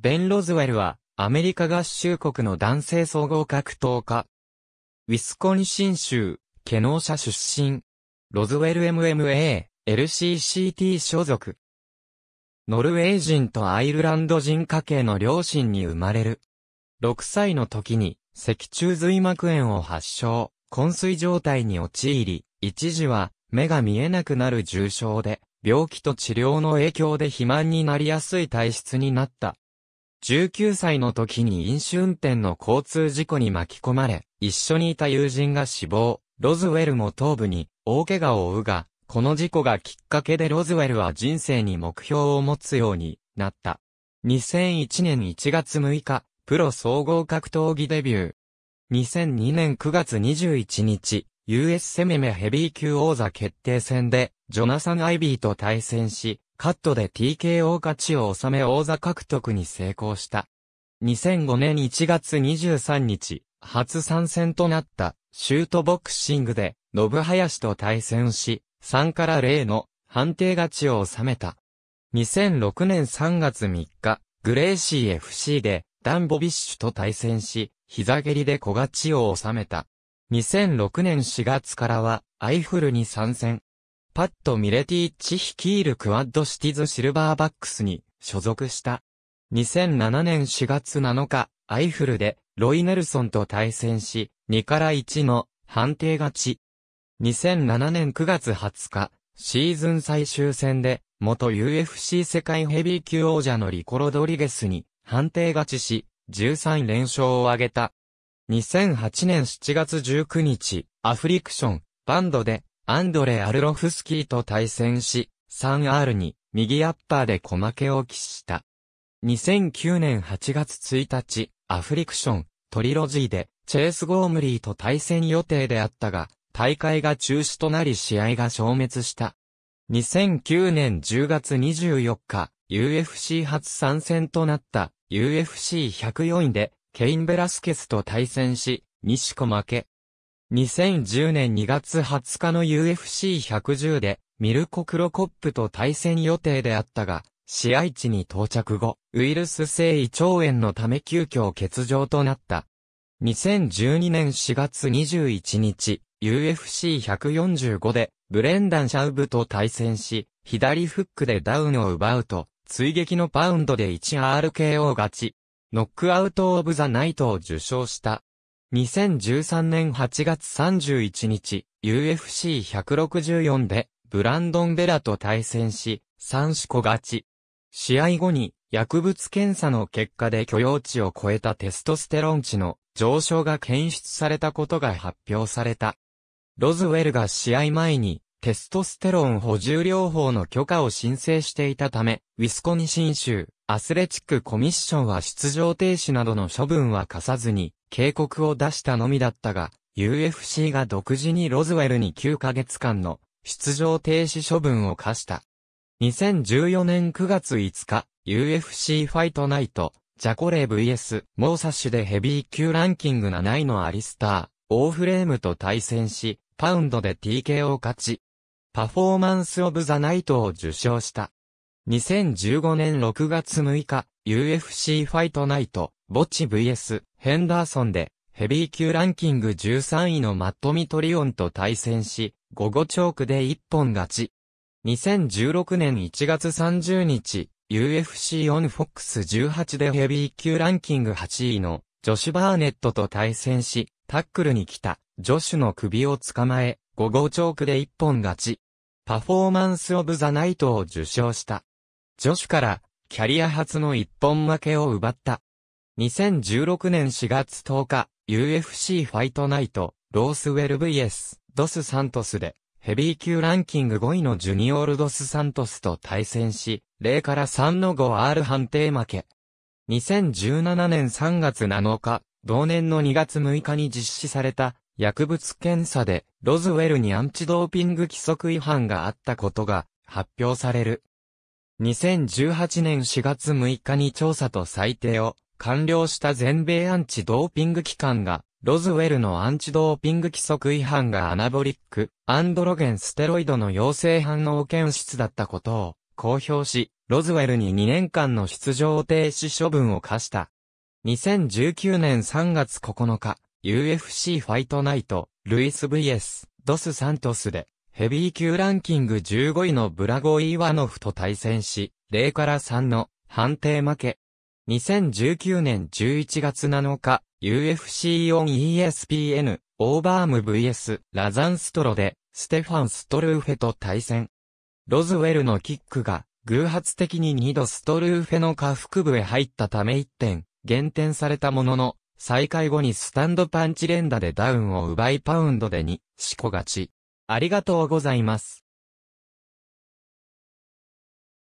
ベン・ロズウェルは、アメリカ合衆国の男性総合格闘家。ウィスコンシン州、ケノーシャ出身。ロズウェル MMA、LCCT 所属。ノルウェー人とアイルランド人家系の両親に生まれる。6歳の時に、脊柱髄膜炎を発症、昏睡状態に陥り、一時は、目が見えなくなる重症で、病気と治療の影響で肥満になりやすい体質になった。19歳の時に飲酒運転の交通事故に巻き込まれ、一緒にいた友人が死亡、ロズウェルも頭部に大怪我を負うが、この事故がきっかけでロズウェルは人生に目標を持つようになった。2001年1月6日、プロ総合格闘技デビュー。2002年9月21日、US セメメヘビー級王座決定戦で、ジョナサン・アイビーと対戦し、カットで TKO 勝ちを収め王座獲得に成功した。2005年1月23日、初参戦となったシュートボクシングで、信林と対戦し、3から0の判定勝ちを収めた。2006年3月3日、グレーシー FC で、ダンボビッシュと対戦し、膝蹴りで小勝ちを収めた。2006年4月からは、アイフルに参戦。パット・ミレティッチ率いるクワッドシティズ・シルバーバックスに所属した。2007年4月7日、アイフルでロイ・ネルソンと対戦し、2から1の判定勝ち。2007年9月20日、シーズン最終戦で、元 UFC 世界ヘビー級王者のリコ・ロドリゲスに判定勝ちし、13連勝を挙げた。2008年7月19日、アフリクション、バンドで、アンドレ・アルロフスキーと対戦し、3R に右アッパーで小負けを喫した。2009年8月1日、アフリクション、トリロジーで、チェース・ゴームリーと対戦予定であったが、大会が中止となり試合が消滅した。2009年10月24日、UFC 初参戦となった UFC104 位で、ケイン・ベラスケスと対戦し、西小負け。2010年2月20日の UFC110 で、ミルコ・クロコップと対戦予定であったが、試合地に到着後、ウイルス性胃腸炎のため急遽欠場となった。2012年4月21日、UFC145 で、ブレンダン・シャウブと対戦し、左フックでダウンを奪うと、追撃のパウンドで 1RKO 勝ち、ノックアウト・オブ・ザ・ナイトを受賞した。2013年8月31日、UFC164 で、ブランドン・ベラと対戦し、3四個勝ち。試合後に、薬物検査の結果で許容値を超えたテストステロン値の上昇が検出されたことが発表された。ロズウェルが試合前に、テストステロン補充療法の許可を申請していたため、ウィスコニシン州、アスレチックコミッションは出場停止などの処分は課さずに、警告を出したのみだったが、UFC が独自にロズウェルに9ヶ月間の出場停止処分を課した。2014年9月5日、UFC ファイトナイト、ジャコレ VS、モーサッシュでヘビー級ランキング7位のアリスター、オーフレームと対戦し、パウンドで TK を勝ち、パフォーマンス・オブ・ザ・ナイトを受賞した。2015年6月6日、UFC ファイトナイト、ボチ VS、ヘンダーソンで、ヘビー級ランキング13位のマットミトリオンと対戦し、午後チョークで一本勝ち。2016年1月30日、UFC オンフォックス18でヘビー級ランキング8位のジョシュ・バーネットと対戦し、タックルに来たジョシュの首を捕まえ、5号チョークで一本勝ち。パフォーマンス・オブ・ザ・ナイトを受賞した。女子からキャリア初の一本負けを奪った。2016年4月10日、UFC ファイトナイト、ロースウェル VS、ドス・サントスで、ヘビー級ランキング5位のジュニオールドス・サントスと対戦し、0から3の 5R 判定負け。2017年3月7日、同年の2月6日に実施された薬物検査でロズウェルにアンチドーピング規則違反があったことが発表される。2018年4月6日に調査と裁定を完了した全米アンチドーピング機関がロズウェルのアンチドーピング規則違反がアナボリック、アンドロゲンステロイドの陽性反応検出だったことを公表し、ロズウェルに2年間の出場停止処分を課した。2019年3月9日、UFC ファイトナイト、ルイス VS、ドスサントスで、ヘビー級ランキング15位のブラゴイ・イワノフと対戦し、0から3の判定負け。2019年11月7日、UFC オン ESPN、オーバーム VS、ラザンストロで、ステファン・ストルーフェと対戦。ロズウェルのキックが、偶発的に2度ストルーフェの下腹部へ入ったため1点、減点されたものの、再開後にスタンドパンチ連打でダウンを奪いパウンドで2、しこ勝ち。ありがとうございます。